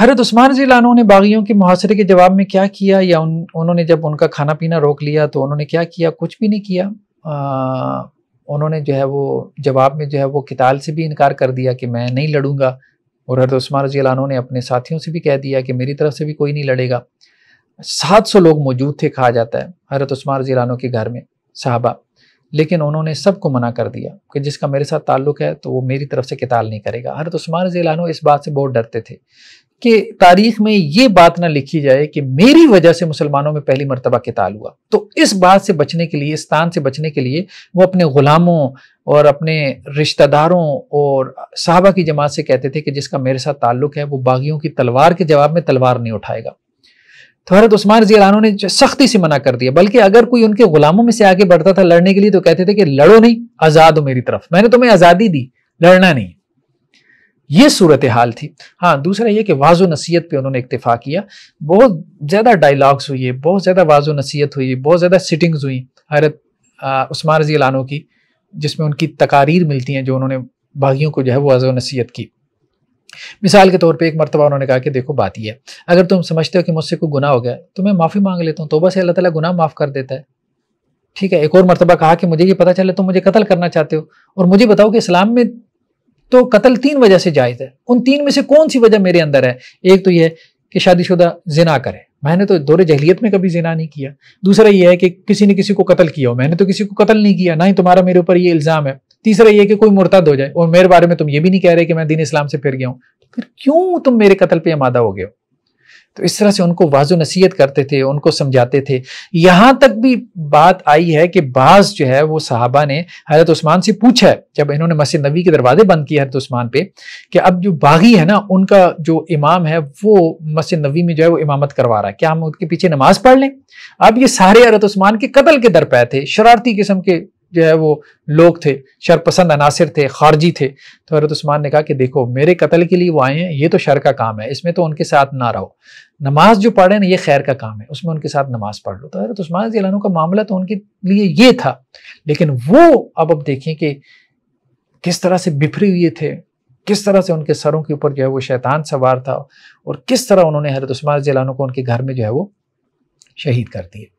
हरत उस्मान जी लानों ने बागियों के मुहासरे के जवाब में क्या किया या उन उन्होंने जब उनका खाना पीना रोक लिया तो उन्होंने क्या किया कुछ भी नहीं किया आ, उन्होंने जो है वो जवाब में जो है वो किताल से भी इनकार कर दिया कि मैं नहीं लड़ूंगा और हरत उस्मान रजी लानों ने अपने साथियों से भी कह दिया कि मेरी तरफ से भी कोई नहीं लड़ेगा सात सौ लोग मौजूद थे कहा जाता है हरत उस्मान रजी लानों के घर में साहबा लेकिन उन्होंने सबको मना कर दिया कि जिसका मेरे साथ ताल्लुक है तो वो मेरी तरफ से किताल नहीं करेगा हरत उस्मान रजी लानो इस बात से बहुत डरते थे कि तारीख में ये बात ना लिखी जाए कि मेरी वजह से मुसलमानों में पहली मरतबा किताल हुआ तो इस बात से बचने के लिए इस तान से बचने के लिए वो अपने ग़ुलामों और अपने रिश्तेदारों और साहबा की जमात से कहते थे कि जिसका मेरे साथ ताल्लुक है वो बागियों की तलवार के जवाब में तलवार नहीं उठाएगा तो हरत उस्मान रजीलानों ने सख्ती से मना कर दिया बल्कि अगर कोई उनके गुलामों में से आगे बढ़ता था लड़ने के लिए तो कहते थे कि लड़ो नहीं आज़ाद हो मेरी तरफ मैंने तुम्हें आज़ादी दी लड़ना नहीं ये सूरत हाल थी हाँ दूसरा ये कि वाज नसीहत पे उन्होंने इतफ़ा किया बहुत ज़्यादा डायलाग्स हुई है बहुत ज़्यादा वाज नसीहत हुई बहुत ज़्यादा सिटिंग्स हुई हैरत उस्मान रजी लानों की जिसमें उनकी तकारीर मिलती हैं जो उन्होंने बागियों को जो है वो वाज नसीहत की मिसाल के तौर पे एक मरतबा उन्होंने कहा कि देखो बात यह है अगर तुम समझते हो कि मुझसे कोई गुना हो गया तो मैं माफ़ी मांग लेता हूँ तोबा से अल्लाह ताला गुनाह माफ़ कर देता है ठीक है एक और मरतबा कहा कि मुझे ये पता चले तो मुझे कत्ल करना चाहते हो और मुझे बताओ कि इस्लाम में तो कत्ल तीन वजह से जायज़ है उन तीन में से कौन सी वजह मेरे अंदर है एक तो यह है कि शादीशुदा जिना करे मैंने तो दौरे जहलीत में कभी जिना नहीं किया दूसरा यह है कि किसी ने किसी को कत्ल किया हो मैंने तो किसी को कत्ल नहीं किया ना ही तुम्हारा मेरे ऊपर ये इल्ज़ाम है तीसरा यह कि कोई मुर्तद हो जाए और मेरे बारे में तुम ये भी नहीं कह रहे कि मैं दीन इस्लाम से फिर गया हूँ फिर क्यों तुम मेरे कत्ल पर आमादा हो गए हो तो इस तरह से उनको वाजो नसीहत करते थे उनको समझाते थे यहाँ तक भी बात आई है कि बाज जो है वो साहबा ने हजरत उस्मान से पूछा है जब इन्होंने मस्जिद नबी के दरवाजे बंद किए हजरत उस्मान पे कि अब जो बागी है ना उनका जो इमाम है वो मस्जिद नबी में जो है वो इमामत करवा रहा है क्या हम उनके पीछे नमाज पढ़ लें अब ये सारे हजरत उस्मान के कतल के दर पे थे शरारती किस्म के जो है वो लोग थे शरपसंद अनासर थे खारजी थे तो हरत उस्मान ने कहा कि देखो मेरे कत्ल के लिए वो आए हैं ये तो शर का काम है इसमें तो उनके साथ ना रहो नमाज जो पढ़े ना ये खैर का काम है उसमें उनके साथ नमाज पढ़ लो तो हरत उस्मान जिलानों का मामला तो उनके लिए ये था लेकिन वो अब अब देखें कि किस तरह से बिफरे हुए थे किस तरह से उनके सरों के ऊपर जो है वो शैतान सवार था और किस तरह उन्होंने हरत उस्मान जिलानों को उनके घर में जो है वो शहीद कर दिए